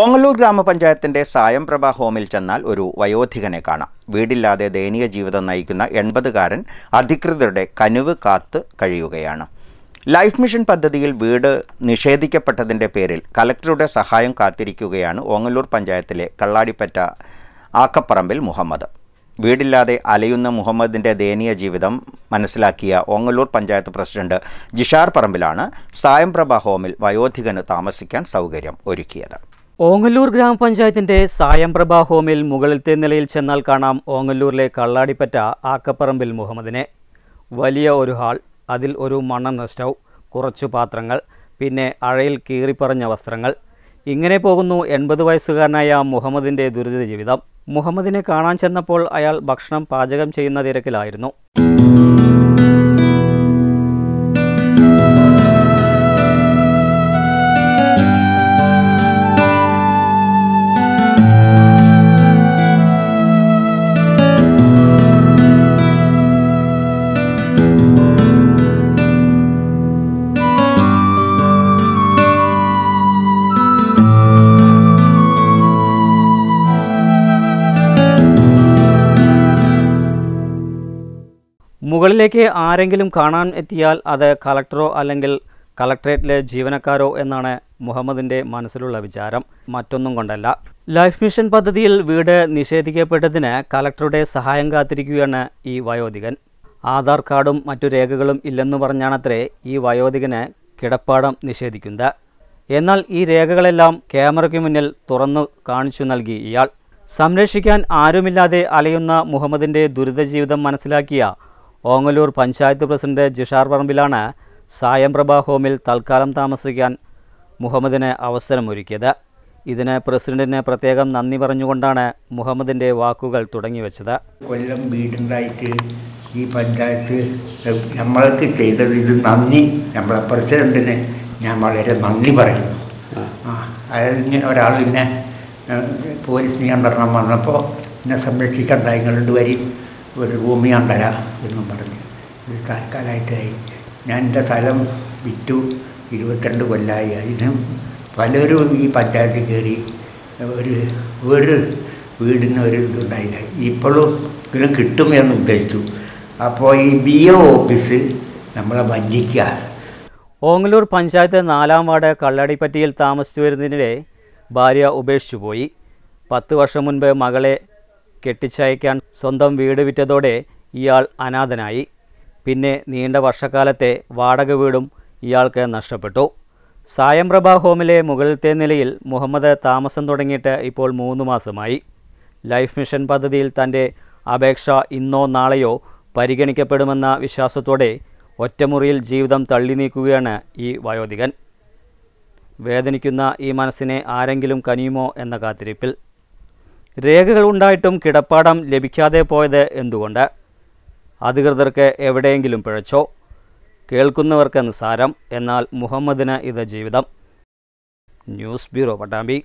ഓങ്ങല്ലൂർ ഗ്രാമപഞ്ചായത്തിന്റെ സായംപ്രഭ ഹോമിൽ ചെന്നാൽ ഒരു വയോധികനെ കാണാം വീടില്ലാതെ ദയനീയ ജീവിതം നയിക്കുന്ന എൺപതുകാരൻ അധികൃതരുടെ കനുവ് കാത്ത് കഴിയുകയാണ് ലൈഫ് മിഷൻ പദ്ധതിയിൽ വീട് നിഷേധിക്കപ്പെട്ടതിൻ്റെ പേരിൽ കലക്ടറുടെ സഹായം കാത്തിരിക്കുകയാണ് ഓങ്ങല്ലൂർ പഞ്ചായത്തിലെ കള്ളാടിപ്പറ്റ ആക്കപ്പറമ്പിൽ മുഹമ്മദ് വീടില്ലാതെ അലയുന്ന മുഹമ്മദിൻ്റെ ദയനീയ ജീവിതം മനസ്സിലാക്കിയ ഓങ്ങല്ലൂർ പഞ്ചായത്ത് പ്രസിഡന്റ് ജിഷാർ പറമ്പിലാണ് സായംപ്രഭ ഹോമിൽ വയോധികന് താമസിക്കാൻ സൗകര്യം ഒരുക്കിയത് ഓങ്ങല്ലൂർ ഗ്രാമപഞ്ചായത്തിന്റെ സായംപ്രഭ ഹോമിൽ മുകളിലത്തെ നിലയിൽ ചെന്നാൽ കാണാം ഓങ്ങല്ലൂരിലെ കള്ളാടിപ്പറ്റ ആക്കപ്പറമ്പിൽ മുഹമ്മദിനെ വലിയ ഒരു ഹാൾ അതിൽ ഒരു മണ്ണെണ്ണ സ്റ്റൗ കുറച്ചു പാത്രങ്ങൾ പിന്നെ അഴയിൽ കീറിപ്പറഞ്ഞ വസ്ത്രങ്ങൾ ഇങ്ങനെ പോകുന്നു എൺപത് വയസ്സുകാരനായ മുഹമ്മദിന്റെ ദുരിത ജീവിതം മുഹമ്മദിനെ കാണാൻ ചെന്നപ്പോൾ അയാൾ ഭക്ഷണം പാചകം ചെയ്യുന്ന തിരക്കിലായിരുന്നു മുകളിലേക്ക് ആരെങ്കിലും കാണാൻ എത്തിയാൽ അത് കളക്ടറോ അല്ലെങ്കിൽ കളക്ടറേറ്റിലെ ജീവനക്കാരോ എന്നാണ് മുഹമ്മദിൻ്റെ മനസ്സിലുള്ള വിചാരം മറ്റൊന്നും കൊണ്ടല്ല ലൈഫ് മിഷൻ പദ്ധതിയിൽ വീട് നിഷേധിക്കപ്പെട്ടതിന് കളക്ടറുടെ സഹായം കാത്തിരിക്കുകയാണ് ഈ വയോധികൻ ആധാർ കാർഡും മറ്റു രേഖകളും ഇല്ലെന്നു പറഞ്ഞാണത്രേ ഈ വയോധികന് കിടപ്പാടം നിഷേധിക്കുന്നത് എന്നാൽ ഈ രേഖകളെല്ലാം ക്യാമറയ്ക്ക് മുന്നിൽ തുറന്നു കാണിച്ചു നൽകി ഇയാൾ സംരക്ഷിക്കാൻ ആരുമില്ലാതെ അലയുന്ന മുഹമ്മദിൻ്റെ ദുരിത ജീവിതം മനസ്സിലാക്കിയ ഓങ്ങല്ലൂർ പഞ്ചായത്ത് പ്രസിഡന്റ് ജിഷാർ പറമ്പിലാണ് സായംപ്രഭ ഹോമിൽ തൽക്കാലം താമസിക്കാൻ മുഹമ്മദിന് അവസരമൊരുക്കിയത് ഇതിന് പ്രസിഡന്റിന് പ്രത്യേകം നന്ദി പറഞ്ഞുകൊണ്ടാണ് മുഹമ്മദിൻ്റെ വാക്കുകൾ തുടങ്ങിവെച്ചത് കൊല്ലം വീടുണ്ടായിട്ട് ഈ പഞ്ചായത്ത് നമ്മൾക്ക് ചെയ്തത് ഇത് നന്ദി നമ്മളെ പ്രസിഡന്റിന് ഞാൻ വളരെ നന്ദി പറയുന്നു അതായത് ഇങ്ങനെ ഒരാൾ പിന്നെ പോലീസ് നിയന്ത്രണം വന്നപ്പോൾ എന്നെ സംരക്ഷിക്കേണ്ട ഇങ്ങോട്ട് വരി ഒരു ഭൂമിയാണ്ടര എന്നും പറഞ്ഞ് ഇത് കാൽക്കാലായിട്ടായി ഞാൻ എൻ്റെ സ്ഥലം വിറ്റു ഇരുപത്തിരണ്ട് കൊല്ലായി അതിനും പലരും ഈ പഞ്ചായത്തിൽ കയറി ഒരു ഒരു വീടിന് ഒരു ഇതുണ്ടായില്ല ഇപ്പോഴും ഇതിനും കിട്ടും എന്ന് ഉദ്ദേശിച്ചു അപ്പോൾ ഈ ബി ഒ ഓഫീസ് നമ്മളെ വഞ്ചിക്കുക ഓങ്ങലൂർ പഞ്ചായത്ത് നാലാം വാർഡ് കള്ളടിപ്പറ്റിയിൽ താമസിച്ചു വരുന്നതിനിടെ ഭാര്യ ഉപേക്ഷിച്ചു പോയി പത്ത് വർഷം മുൻപ് മകളെ കെട്ടിച്ചയക്കാൻ സ്വന്തം വീട് വിറ്റതോടെ ഇയാൾ അനാഥനായി പിന്നെ നീണ്ട വർഷക്കാലത്തെ വാടക വീടും ഇയാൾക്ക് നഷ്ടപ്പെട്ടു സായംപ്രഭ ഹോമിലെ മുകളിലത്തെ നിലയിൽ മുഹമ്മദ് താമസം തുടങ്ങിയിട്ട് ഇപ്പോൾ മൂന്ന് മാസമായി ലൈഫ് മിഷൻ പദ്ധതിയിൽ തൻ്റെ അപേക്ഷ ഇന്നോ നാളെയോ പരിഗണിക്കപ്പെടുമെന്ന വിശ്വാസത്തോടെ ഒറ്റമുറിയിൽ ജീവിതം തള്ളി നീക്കുകയാണ് ഈ വയോധികൻ വേദനിക്കുന്ന ഈ മനസ്സിനെ ആരെങ്കിലും കനിയുമോ എന്ന കാത്തിരിപ്പിൽ രേഖകൾ ഉണ്ടായിട്ടും കിടപ്പാടം ലഭിക്കാതെ പോയത് എന്തുകൊണ്ട് അധികൃതർക്ക് എവിടെയെങ്കിലും പിഴച്ചോ കേൾക്കുന്നവർക്ക് നിസാരം എന്നാൽ മുഹമ്മദിന് ഇത് ജീവിതം ന്യൂസ് ബ്യൂറോ പട്ടാമ്പി